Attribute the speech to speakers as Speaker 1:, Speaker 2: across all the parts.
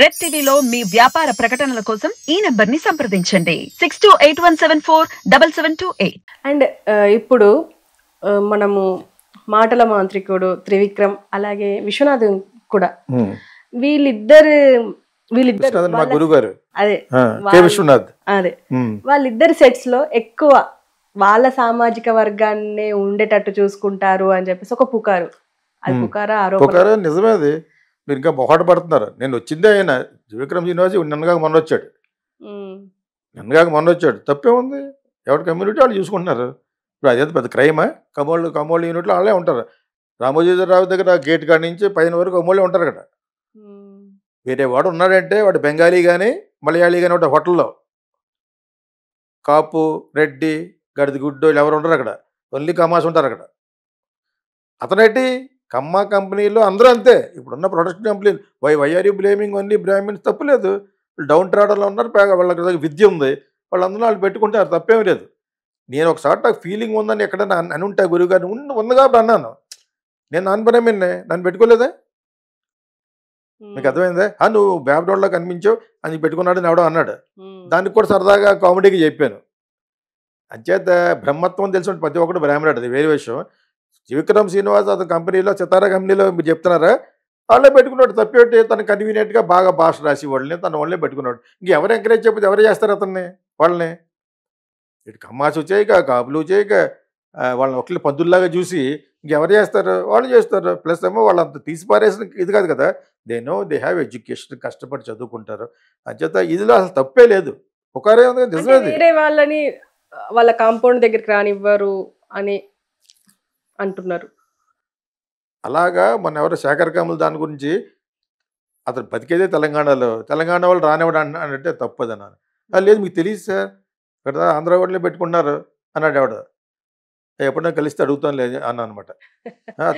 Speaker 1: Red టీవీలో మీ వ్యాపార ప్రకటనల కోసం ఈ నెంబర్ ని సంప్రదించండి six two eight one seven four double seven two eight and ఇప్పుడు మనము మాటల మాంత్రికుడు త్రివిక్రమ్ అలాగే విశ్వనాథ్ కూడా వీళ్ళిద్దరు వీళ్ళిద్దరు అదే విశ్వనాథ్ అదే వాళ్ళిద్దరు సెట్స్ లో ఎక్కువ వాళ్ళ సామాజిక వర్గాన్ని ఉండేటట్టు చూసుకుంటారు అని చెప్పేసి ఒక పుకారు అది పుకారా ఆరోపణ
Speaker 2: నిజమే మీరు ఇంకా మొహాట పడుతున్నారు నేను వచ్చిందే ఆయన విక్రమ్ శ్రీనివాస్ నిన్నగాక మొన్న వచ్చాడు నిన్నగాక మొన్న వచ్చాడు తప్పే ఉంది ఎవరి కమ్యూనిటీ వాళ్ళు చూసుకుంటున్నారు ఇప్పుడు అదే పెద్ద క్రైమా కమోళ్ళు కమోళ్ళు యూనిట్లో వాళ్ళే ఉంటారు రామోజీరావు దగ్గర గేట్ కాడి నుంచి పైన వరకు కమోళ్ళే ఉంటారు కదా వేరే వాడు ఉన్నాడంటే వాడు బెంగాలీ కానీ మలయాళీ కానీ ఒకటి హోటల్లో కాపు రెడ్డి గడిది గుడ్డో ఎవరు ఉంటారు అక్కడ ఓన్లీ కమాస్ ఉంటారు అక్కడ అతనేటి కమ్మ కంపెనీలో అందరూ అంతే ఇప్పుడున్న ప్రొడక్ట్ కంపెనీలు why why are you blaming only Brahmins వాళ్ళు డౌన్ ట్రాడర్లో ఉన్నారు వాళ్ళకి విద్య ఉంది వాళ్ళందరూ వాళ్ళు పెట్టుకుంటారు తప్పేం లేదు నేను ఒకసారి నాకు ఫీలింగ్ ఉందని ఎక్కడైనా అని ఉంటా గురువు గారు ఉండి ఉంది కాబట్టి అన్నాను నేను నాన్ బ్రాహ్మణ్నే నన్ను పెట్టుకోలేదే మీకు అర్థమైందే నువ్వు బ్యాక్గ్రౌండ్లో కనిపించావు అని పెట్టుకున్నాడు ఎవడో అన్నాడు దానికి కూడా సరదాగా కామెడీకి చెప్పాను అంచేత బ్రహ్మత్వం తెలిసిన ప్రతి ఒక్కడు బ్రాహ్మణుడు అది వేరే విషయం విక్రమ్ శ్రీనివాస్ అతని కంపెనీలో చిత్తార కంపెనీలో మీరు చెప్తున్నారా వాళ్ళే పెట్టుకున్నాడు తప్పేటి తను కన్వీనియంట్గా బాగా భాష రాసి వాళ్ళని తన వాళ్ళే పెట్టుకున్నాడు ఇంకెవరు ఎంకరేజ్ చెప్పితే ఎవరు చేస్తారు అతన్ని వాళ్ళని ఇటు కమ్మాసు చేయక కాపులు చేయక వాళ్ళని ఒకళ్ళు పందుల్లాగా చూసి ఇంకెవరు చేస్తారు వాళ్ళు చేస్తారు ప్లస్ ఏమో వాళ్ళు అంత తీసిపారేసిన ఇది కాదు కదా they know they have education కష్టపడి చదువుకుంటారు అంచేత ఇదిలో అసలు తప్పే లేదు ఒకరే ఉంది
Speaker 1: వాళ్ళని వాళ్ళ కాంపౌండ్ దగ్గరికి రానివ్వరు అని
Speaker 2: అంటున్నారు అలాగా మొన్న ఎవరో శేఖర్ కమల్ దాని గురించి అతను బతికేదే తెలంగాణలో తెలంగాణ వాళ్ళు రానివ్వడం అంటే తప్పదు అది లేదు మీకు తెలియదు సార్ ఇక్కడ ఆంధ్ర వాళ్ళే పెట్టుకున్నారు అన్నాడు ఎవడ ఎప్పుడైనా కలిస్తే అడుగుతాను లేదు అన్న అనమాట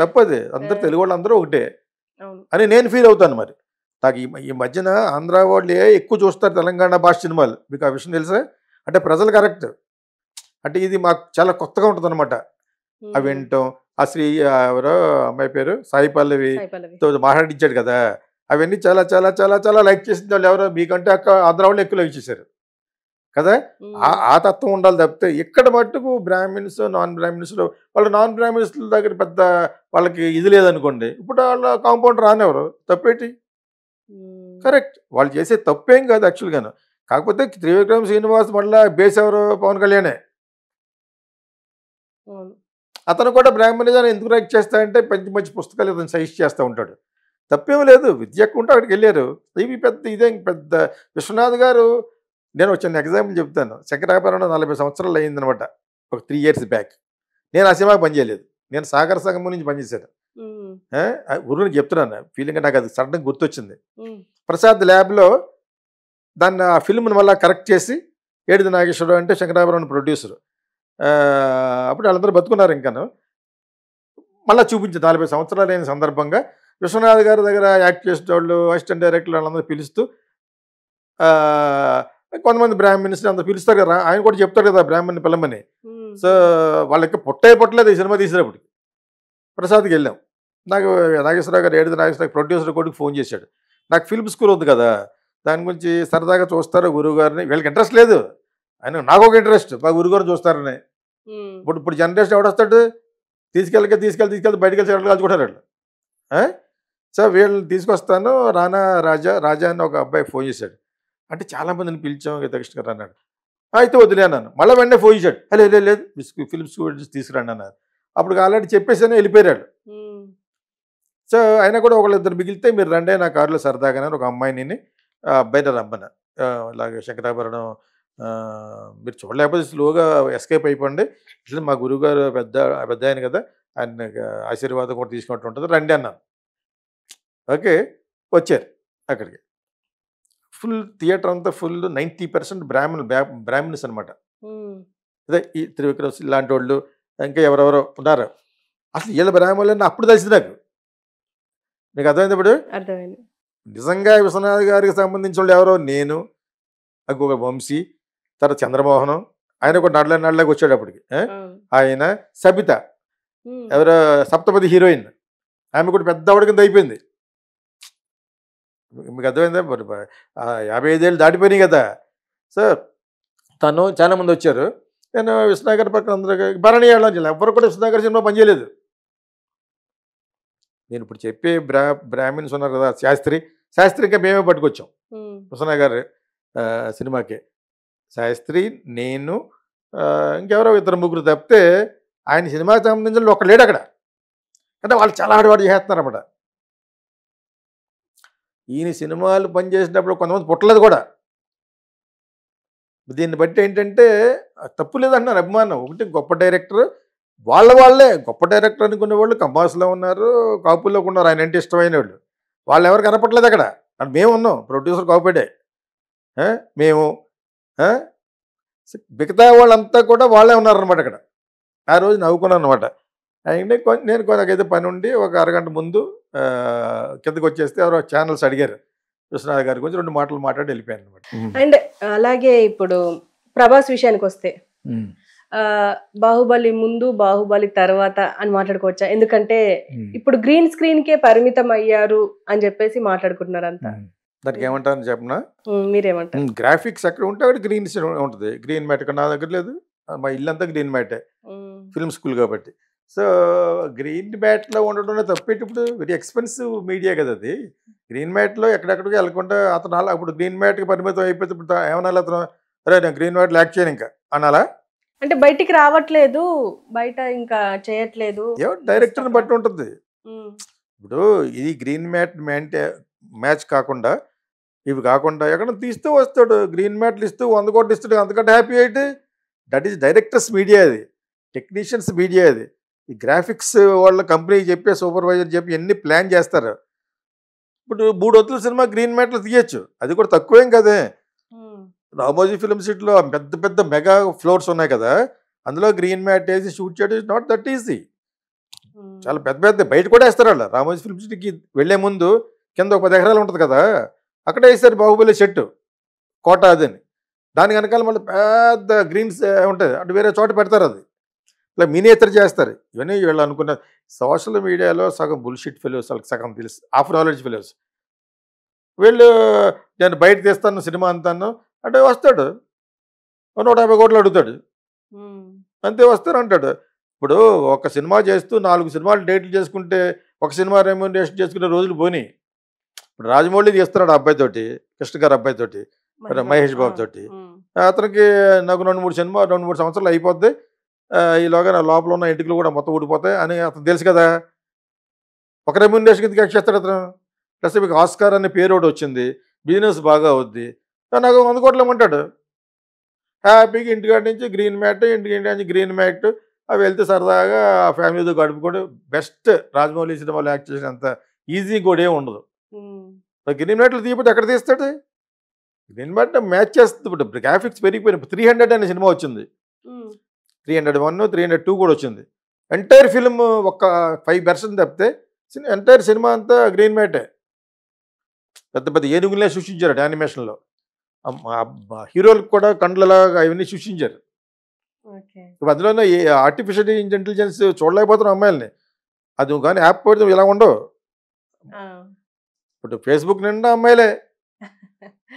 Speaker 2: తప్పదు అందరు తెలుగు వాళ్ళు అందరూ ఒకటే అని నేను ఫీల్ అవుతాను మరి నాకు ఈ మధ్యన ఆంధ్రా వాళ్ళే ఎక్కువ చూస్తారు తెలంగాణ భాష సినిమాలు మీకు ఆ విషయం తెలుసా అంటే ప్రజలు కరెక్ట్ అంటే ఇది మాకు చాలా కొత్తగా ఉంటుంది అనమాట అవి వింటాం ఆ శ్రీ ఎవరో అమ్మాయి పేరు సాయి పల్లవి మాట్లాడించాడు కదా అవన్నీ చాలా చాలా చాలా చాలా లైక్ చేసిన వాళ్ళు ఎవరో మీకంటే అక్క ఆంధ్రా వాళ్ళు ఎక్కువ లైక్ చేశారు కదా ఆ తత్వం ఉండాలి తప్పితే ఇక్కడ మట్టుకు బ్రాహ్మిన్స్ నాన్ బ్రాహ్మిన్స్ వాళ్ళు నాన్ బ్రాహ్మిన్స్ దగ్గర పెద్ద వాళ్ళకి ఇది లేదనుకోండి ఇప్పుడు వాళ్ళ కాంపౌండ్ రానివ్వరు తప్పేటి కరెక్ట్ వాళ్ళు చేసే తప్పేం కాదు యాక్చువల్గాను కాకపోతే త్రివిక్రమ్ శ్రీనివాస్ మళ్ళీ బేస్ ఎవరు పవన్ కళ్యాణే అతను కూడా బ్రాహ్మణిజాన్ని ఎందుకు రైట్ చేస్తాడంటే మంచి మంచి పుస్తకాలు అతను సజెస్ట్ చేస్తూ ఉంటాడు తప్పేం లేదు విద్యకుంటే అక్కడికి వెళ్ళారు ఇవి పెద్ద ఇదేం పెద్ద విశ్వనాథ్ గారు నేను వచ్చిన ఎగ్జాంపుల్ చెప్తాను శంకరాభరణం నలభై సంవత్సరాలు అయిందనమాట ఒక త్రీ ఇయర్స్ బ్యాక్ నేను ఆ సినిమాకి పనిచేయలేదు నేను సాగర సంఘం నుంచి పనిచేశాను గురువుని చెప్తున్నాను ఫీలింగ్ నాకు అది సడన్గా గుర్తొచ్చింది ప్రసాద్ ల్యాబ్లో దాన్ని ఆ ఫిల్మ్ని మళ్ళీ కరెక్ట్ చేసి ఏడుది నాగేశ్వరరావు అంటే శంకరాభరణ ప్రొడ్యూసర్ అప్పుడు వాళ్ళందరూ బతుకున్నారు ఇంకాను మళ్ళీ చూపించింది నలభై సంవత్సరాలు అయిన సందర్భంగా విశ్వనాథ్ గారి దగ్గర యాక్ట్ వాళ్ళు అసిస్టెంట్ డైరెక్టర్ వాళ్ళందరూ పిలుస్తూ కొంతమంది బ్రాహ్మణ్స్ని అందరూ పిలుస్తారు కదా ఆయన కూడా చెప్తారు కదా బ్రాహ్మణ్ పిల్లమని సో వాళ్ళకి పొట్టే పొట్టలేదు ఈ సినిమా తీసినప్పుడు ప్రసాద్కి వెళ్ళాం నాకు నాగేశ్వరరావు గారు ఏడు నాగేశ్వరరావు ప్రొడ్యూసర్ కొడుకు ఫోన్ చేశాడు నాకు ఫిల్మ్ స్కూల్ ఉంది కదా దాని గురించి సరదాగా చూస్తారు గురువు గారిని వీళ్ళకి ఇంట్రెస్ట్ లేదు ఆయన నాకు ఒక ఇంట్రెస్ట్ మా గురుగారు చూస్తారని ఇప్పుడు ఇప్పుడు జనరేషన్ ఎవడొస్తాడు తీసుకెళ్ళక తీసుకెళ్ళి తీసుకెళ్తే బయటకు వెళ్ళి సెటిల్ వాళ్ళు సార్ వీళ్ళని తీసుకొస్తాను రానా రాజా రాజా అని ఒక అబ్బాయి ఫోన్ చేశాడు అంటే చాలామందిని పిలిచాం దక్షిణ గారు అన్నాడు అయితే వదిలేనాను మళ్ళీ వెంటనే ఫోన్ చేశాడు అరే లేదు లేదు ఫిల్మ్ స్టూడెంట్స్ తీసుకురండి అన్నారు అప్పుడు ఆల్రెడీ అని వెళ్ళిపోయాడు సో ఆయన కూడా ఒకళ్ళిద్దరు మిగిలితే మీరు రండే నా కారులో సరదాగానే ఒక అమ్మాయిని బయట రమ్మన్నారు ఇలాగ శంకరాభరణం మీరు చూడలేకపోతే స్లోగా ఎస్కేప్ అయిపోండి ఇట్లా మా గురువుగారు పెద్ద పెద్ద ఆయన కదా ఆయన ఆశీర్వాదం కూడా తీసుకున్నట్టు ఉంటుంది రండి అన్నాను ఓకే వచ్చారు అక్కడికి ఫుల్ థియేటర్ అంతా ఫుల్ నైంటీ పర్సెంట్ బ్రాహ్మణులు బ్రాహ్మణ్స్ అనమాట అదే ఈ త్రివిక్రమ్స్ ఇలాంటి వాళ్ళు ఇంకా ఎవరెవరో ఉన్నారు అసలు వీళ్ళ బ్రాహ్మణులు అప్పుడు తెలిసింది నాకు నీకు అర్థమైంది ఇప్పుడు నిజంగా విశ్వనాథ్ గారికి సంబంధించిన వాళ్ళు ఎవరో నేను ఒక వంశీ తర్వాత చంద్రమోహనం ఆయన కూడా నడల నడలకు వచ్చేటప్పటికి ఆయన సబిత ఎవరు సప్తపతి హీరోయిన్ ఆమె కూడా పెద్ద ఆవిడ కింద అయిపోయింది మీకు అర్థమైందా మరి యాభై ఐదేళ్ళు దాటిపోయినాయి కదా సార్ తను చాలా మంది వచ్చారు నేను విశ్వనగర్ పక్కన అందరూ భరణి వెళ్ళాలి ఎవరు కూడా విశ్వనగర్ సినిమా పనిచేయలేదు నేను ఇప్పుడు చెప్పే బ్రా బ్రాహ్మిన్స్ ఉన్నారు కదా శాస్త్రి శాస్త్రి ఇంకా మేమే పట్టుకొచ్చాం విశ్వనగర్ సినిమాకి శాస్త్రి నేను ఇంకెవరో ఇద్దరు ముగ్గురు తప్పితే ఆయన సినిమాకి సంబంధించిన ఒక లేడు అక్కడ అంటే వాళ్ళు చాలా ఆడవాడు చేస్తున్నారన్నమాట ఈయన సినిమాలు పనిచేసినప్పుడు కొంతమంది పుట్టలేదు కూడా దీన్ని బట్టి ఏంటంటే తప్పు లేదంటున్నారు అభిమానం ఒకటి గొప్ప డైరెక్టర్ వాళ్ళ వాళ్ళే గొప్ప డైరెక్టర్ అనుకునే వాళ్ళు కంబాస్లో ఉన్నారు కాపుల్లో ఉన్నారు ఆయన అంటే ఇష్టమైన వాళ్ళు వాళ్ళు ఎవరు కనపట్లేదు అక్కడ అంటే మేము ఉన్నాం ప్రొడ్యూసర్ కాపుడే మేము మిగతా వాళ్ళంతా కూడా వాళ్ళే ఉన్నారనమాట అక్కడ ఆ రోజు నవ్వుకున్నాను అనమాట నేను కొంతకైతే పని ఉండి ఒక అరగంట ముందు కిందకు వచ్చేస్తే ఎవరో ఛానల్స్ అడిగారు కృష్ణరాజు గారి గురించి రెండు మాటలు మాట్లాడి వెళ్ళిపోయాను
Speaker 1: అనమాట అండ్ అలాగే ఇప్పుడు ప్రభాస్ విషయానికి వస్తే బాహుబలి ముందు బాహుబలి తర్వాత అని మాట్లాడుకోవచ్చా ఎందుకంటే ఇప్పుడు గ్రీన్ స్క్రీన్ కే పరిమితం అయ్యారు అని చెప్పేసి మాట్లాడుకుంటున్నారు అంతా
Speaker 2: దానికి ఏమంటారని చెప్పనా
Speaker 1: మీరేమంటారు
Speaker 2: గ్రాఫిక్స్ ఎక్కడ ఉంటే అక్కడ గ్రీన్ ఉంటుంది గ్రీన్ మ్యాట్ నా దగ్గర లేదు మా ఇల్లంతా గ్రీన్ మ్యాటే ఫిల్మ్ స్కూల్ కాబట్టి సో గ్రీన్ మ్యాట్లో ఉండడం తప్పేటప్పుడు వెరీ ఎక్స్పెన్సివ్ మీడియా కదా అది గ్రీన్ మ్యాట్లో ఎక్కడెక్కడికి వెళ్ళకుండా అతను అప్పుడు ఇప్పుడు గ్రీన్ మ్యాట్కి పరిమితం అయిపోతే ఇప్పుడు ఏమనాలి అతను అరే నేను గ్రీన్ మ్యాట్ ల్యాక్ చేయను ఇంకా అనాలా
Speaker 1: అంటే బయటికి రావట్లేదు బయట ఇంకా చేయట్లేదు డైరెక్టర్ని
Speaker 2: బట్టి ఉంటుంది ఇప్పుడు ఇది గ్రీన్ మ్యాట్ మ్యాంటే మ్యాచ్ కాకుండా ఇవి కాకుండా ఎక్కడ తీస్తూ వస్తాడు గ్రీన్ మ్యాట్లు ఇస్తూ వంద కోట్లు ఇస్తాడు అంతకంటే హ్యాపీ అయితే దట్ ఈస్ డైరెక్టర్స్ మీడియా అది టెక్నీషియన్స్ మీడియా అది ఈ గ్రాఫిక్స్ వాళ్ళ కంపెనీ చెప్పి సూపర్వైజర్ చెప్పి ఎన్ని ప్లాన్ చేస్తారు ఇప్పుడు మూడు సినిమా గ్రీన్ మ్యాట్లు తీయచ్చు అది కూడా తక్కువేం కదే రామోజీ ఫిల్మ్ సిటీలో పెద్ద పెద్ద మెగా ఫ్లోర్స్ ఉన్నాయి కదా అందులో గ్రీన్ మ్యాట్ వేసి షూట్ చేయడం ఇస్ నాట్ దట్ ఈజీ చాలా పెద్ద పెద్ద బయట కూడా వేస్తారు వాళ్ళు రామోజీ ఫిల్మ్ సిటీకి వెళ్లే ముందు కింద ఒక పది ఎకరాలు ఉంటుంది కదా అక్కడే వేసారు బాహుబలి చెట్టు కోట అదని దాని వెనకాల మళ్ళీ పెద్ద గ్రీన్స్ ఉంటుంది అటు వేరే చోట పెడతారు అది ఇట్లా మినేతర్ చేస్తారు ఇవన్నీ వీళ్ళు అనుకున్న సోషల్ మీడియాలో సగం బుల్షిట్ ఫెలోస్ వాళ్ళకి సగం తెలుసు ఆఫ్ నాలెడ్జ్ ఫెలోస్ వీళ్ళు నేను బయట తీస్తాను సినిమా అంతాను అంటే వస్తాడు నూట యాభై కోట్లు అడుగుతాడు అంతే వస్తారు అంటాడు ఇప్పుడు ఒక సినిమా చేస్తూ నాలుగు సినిమాలు డేట్లు చేసుకుంటే ఒక సినిమా రెమ్యూనరేషన్ చేసుకునే రోజులు పోనీ ఇప్పుడు రాజమౌళి చేస్తున్నాడు అబ్బాయి తోటి కృష్ణ గారు అబ్బాయి తోటి మహేష్ బాబు తోటి అతనికి నాకు రెండు మూడు సినిమా రెండు మూడు సంవత్సరాలు అయిపోద్ది ఈలోగా నా లోపల ఉన్న ఇంటికలు కూడా మొత్తం ఊడిపోతాయి అని అతను తెలుసు కదా ఒక రెమ్యూనరేషన్ కింద చేస్తాడు అతను ప్లస్ మీకు ఆస్కార్ అనే పేరు ఒకటి వచ్చింది బిజినెస్ బాగా అవుద్ది నాకు వంద కోట్లు ఇమ్మంటాడు హ్యాపీగా ఇంటికాడి నుంచి గ్రీన్ మ్యాట్ ఇంటికి నుంచి గ్రీన్ మ్యాట్ అవి వెళ్తే సరదాగా ఫ్యామిలీతో గడుపుకోవడం బెస్ట్ రాజమౌళి సినిమాలో యాక్ట్ చేసినంత ఈజీ కూడా ఉండదు గిన్నె నట్లు తీయబట్టి ఎక్కడ తీస్తాడు గిన్నె మ్యాట్ మ్యాచ్ చేస్తుంది ఇప్పుడు గ్రాఫిక్స్ పెరిగిపోయిన త్రీ హండ్రెడ్ అనే సినిమా వచ్చింది three hundred one three hundred two కూడా వచ్చింది ఎంటైర్ ఫిల్మ్ ఒక ఫైవ్ పర్సెంట్ తప్పితే ఎంటైర్ సినిమా అంతా గ్రీన్ మ్యాటే పెద్ద పెద్ద ఏనుగులనే సృష్టించారు యానిమేషన్లో హీరోలకు కూడా కండ్లలాగా అవన్నీ సృష్టించారు అందులోనే ఆర్టిఫిషియల్ ఇంటెలిజెన్స్ చూడలేకపోతున్నాం అమ్మాయిల్ని అది కానీ యాప్ పెడితే ఇలా ఉండవు ఇప్పుడు ఫేస్బుక్ నిండా అమ్మాయిలే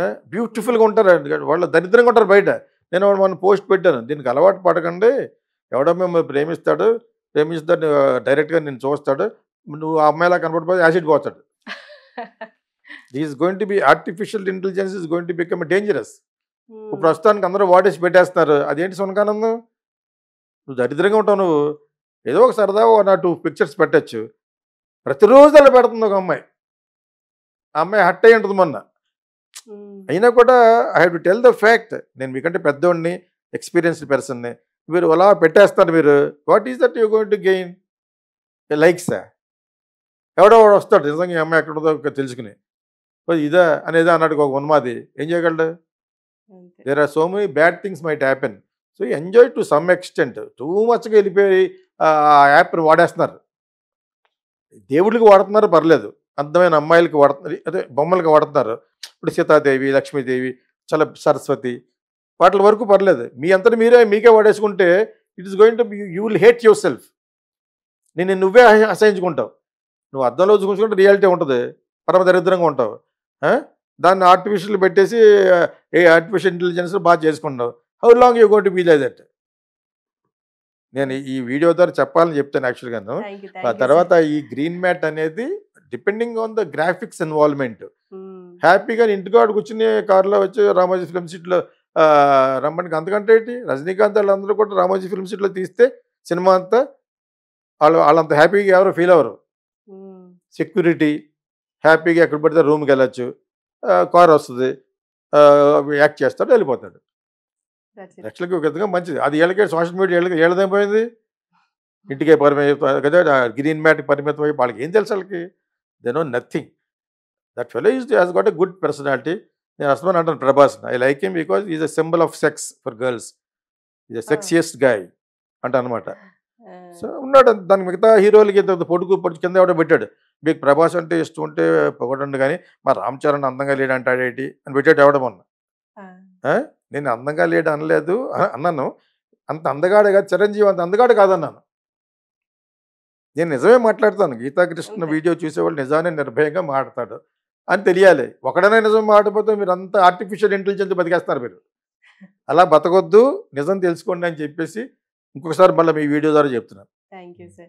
Speaker 2: బ్యూటిఫుల్గా ఉంటారు వాళ్ళు దరిద్రంగా ఉంటారు బయట నేను మన పోస్ట్ పెట్టాను దీనికి అలవాటు పడకండి ఎవడో మిమ్మల్ని ప్రేమిస్తాడు ప్రేమిస్తాడు డైరెక్ట్గా నేను చూస్తాడు నువ్వు ఆ అమ్మాయిలా కనపడిపోతే యాసిడ్ పోతాడు these going to be artificial intelligence is going to become dangerous ఇప్పుడు ప్రస్తుతానికి అందరూ వాటేసి పెట్టేస్తున్నారు అదేంటి సునకానందం నువ్వు దరిద్రంగా ఉంటావు నువ్వు ఏదో ఒక సరదా నా టూ పిక్చర్స్ పెట్టచ్చు ప్రతిరోజు అలా పెడుతుంది ఒక అమ్మాయి అమ్మాయి హట్ అయ్యి ఉంటుంది మొన్న అయినా కూడా I have to tell the fact నేను మీకంటే పెద్దోడిని ఎక్స్పీరియన్స్డ్ పర్సన్ని మీరు అలా పెట్టేస్తారు మీరు what is that you going to gain likes ఎవడో వస్తాడు నిజంగా ఈ అమ్మాయి ఎక్కడ తెలుసుకుని ఇదా అనేది అన్నాడు ఒక ఉన్మాది ఏం చేయగలడు there are so many bad things might happen so enjoy to some extent too మచ్గా వెళ్ళిపోయి ఆ యాప్ని వాడేస్తున్నారు దేవుడికి వాడుతున్నారు పర్లేదు అందమైన అమ్మాయిలకు వాడుతున్నారు అదే బొమ్మలకు వాడుతున్నారు ఇప్పుడు సీతాదేవి లక్ష్మీదేవి చల సరస్వతి వాటి వరకు పర్లేదు మీ అంతటి మీరే మీకే వాడేసుకుంటే it is going to you will hate yourself నేను నువ్వే అసహించుకుంటావు నువ్వు అర్థంలో చూసుకుంటే రియాలిటీ ఉంటుంది పరమ దరిద్రంగా ఉంటావు దాన్ని ఆర్టిఫిషియల్ పెట్టేసి ఏ ఆర్టిఫిషియల్ ఇంటెలిజెన్స్ బాగా చేసుకుంటావు how long you got to be that నేను ఈ వీడియో ద్వారా చెప్పాలని చెప్తాను యాక్చువల్గా ఆ తర్వాత ఈ గ్రీన్ మ్యాట్ అనేది depending on the graphics involvement hmm. హ్యాపీగా ఇంటికాడు కూర్చుని కార్లో వచ్చి రామోజీ ఫిల్మ్ సిటీలో రమ్మనికి అంతకంటే ఏంటి రజనీకాంత్ వాళ్ళందరూ కూడా రామోజీ ఫిల్మ్ సిటీలో తీస్తే సినిమా అంతా వాళ్ళు వాళ్ళంత హ్యాపీగా ఎవరు ఫీల్ అవ్వరు hmm. సెక్యూరిటీ హ్యాపీగా ఎక్కడ పడితే రూమ్కి వెళ్ళచ్చు కార్ వస్తుంది యాక్ట్ చేస్తాడు వెళ్ళిపోతాడు లక్షలకి ఒక విధంగా మంచిది అది వీళ్ళకే సోషల్ మీడియా వీళ్ళకి వీళ్ళదేం hmm. ఇంటికే పరిమితం కదా గ్రీన్ మ్యాట్ పరిమితం అయ్యి వాళ్ళకి ఏం తెలుసు వాళ్ళకి they know nothing that fellow is has got a good personality నేను హస్బెండ్ అంటాను Prabhas I like him because is a symbol of sex for girls is a sexiest guy అంట అనమాట సో ఉన్నాడు దాని మిగతా హీరోలకి పొడుగు పొడుచు కింద ఎవడో పెట్టాడు మీకు ప్రభాస్ అంటే ఇష్టం ఉంటే పొగడండి కానీ మా రామ్ చరణ్ అందంగా లేడు అంటాడేటి అని పెట్టాడు ఎవడం అన్న నేను అందంగా లేడు అనలేదు అన్నాను అంత అందగాడే కాదు చిరంజీవి అంత అందగాడు కాదన్నాను నేను నిజమే మాట్లాడతాను గీతాకృష్ణ వీడియో చూసేవాళ్ళు నిజాన్ని నిర్భయంగా మాట్లాడతాడు అని తెలియాలి ఒకడనే నిజం మాట్లాడిపోతే మీరు అంతా ఆర్టిఫిషియల్ ఇంటెలిజెన్స్ బతికేస్తారు మీరు అలా బతకొద్దు నిజం తెలుసుకోండి అని చెప్పేసి ఇంకొకసారి మళ్ళీ మీ వీడియో ద్వారా చెప్తున్నాను
Speaker 1: థ్యాంక్ యూ